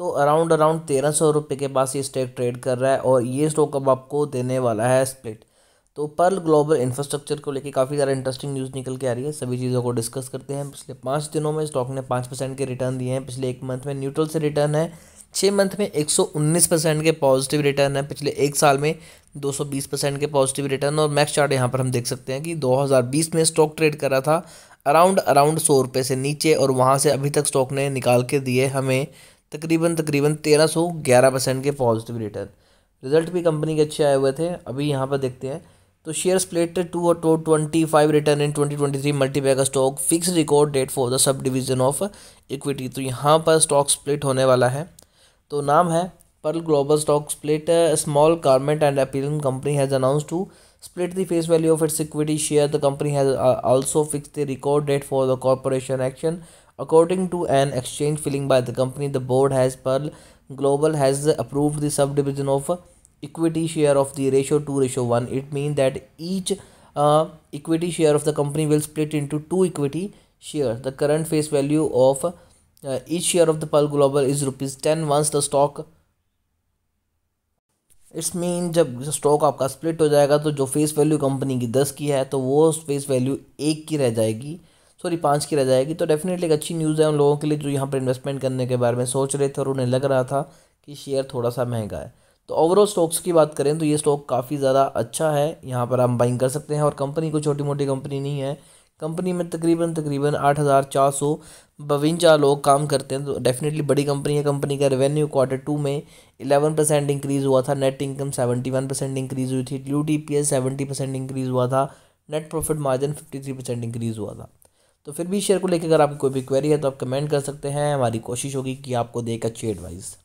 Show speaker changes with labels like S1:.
S1: तो around around तेरह सौ रुपये के पास ये स्टॉक ट्रेड कर रहा है और ये स्टॉक अब आपको देने वाला है स्प्लिट तो पर्ल ग्लोबल इंफ्रास्ट्रक्चर को लेकर काफ़ी ज़्यादा इंटरेस्टिंग न्यूज़ निकल के आ रही है सभी चीज़ों को डिस्कस करते हैं पिछले पाँच दिनों में स्टॉक ने पाँच परसेंट के रिटर्न दिए हैं पिछले एक मंथ में न्यूट्रल से रिटर्न है छः मंथ में एक सौ उन्नीस परसेंट के पॉजिटिव रिटर्न है पिछले एक साल में दो सौ बीस परसेंट के पॉजिटिव रिटर्न और मैक्स चार्ट यहाँ पर हम देख सकते हैं कि दो हज़ार बीस में स्टॉक ट्रेड कर रहा था अराउंड अराउंड सौ रुपये से नीचे और वहाँ से अभी तक स्टॉक ने निकाल के दिए हमें तकरीबन तकरीबन तेरह सौ ग्यारह परसेंट के पॉजिटिव रिटर्न रिजल्ट भी कंपनी के अच्छे आए हुए थे अभी यहाँ पर देखते हैं तो शेयर स्प्लेट टू और two twenty five return in twenty twenty three multibagger stock fix record date for the subdivision of equity तो यहाँ पर स्टॉक स्प्लिट होने वाला है तो नाम है Pearl Global stock split small garment and appealing company has announce to split the face value of its equity share the company has also fix the record date for the corporation action According to an exchange filing by the company, the board has Pearl Global has approved the subdivision of equity share of the ratio 2 ratio 1. It means that each uh, equity share of the company will split into two equity share. The current face value of uh, each share of the Pearl Global is rupees 10 once the stock its mean जब stock आपका split हो जाएगा तो जो face value company की दस की है तो वो फेस वैल्यू एक की रह जाएगी सॉरी पाँच की रह जाएगी तो डेफिनेटली एक अच्छी न्यूज़ है उन लोगों के लिए जो यहाँ पर इन्वेस्टमेंट करने के बारे में सोच रहे थे और उन्हें लग रहा था कि शेयर थोड़ा सा महंगा है तो ओवरऑल स्टॉक्स की बात करें तो ये स्टॉक काफ़ी ज़्यादा अच्छा है यहाँ पर हम बाइंग कर सकते हैं और कंपनी कोई छोटी मोटी कंपनी नहीं है कंपनी में तकरीबन तकरीबन आठ हज़ार चार सौ बवंजा लोग काम करते हैं तो डेफिनेटली बड़ी कंपनी है कंपनी का रेवेन्यू क्वार्टर टू में इलेवन परसेंट इंक्रीज़ हुआ था net income seventy one percent increase हुई थी due T P S seventy percent increase हुआ था net profit margin fifty three percent increase हुआ था तो फिर भी शेयर को लेकर अगर आपकी कोई भी क्वेरी है तो आप कमेंट कर सकते हैं हमारी कोशिश होगी कि आपको देकर अच्छी एडवाइस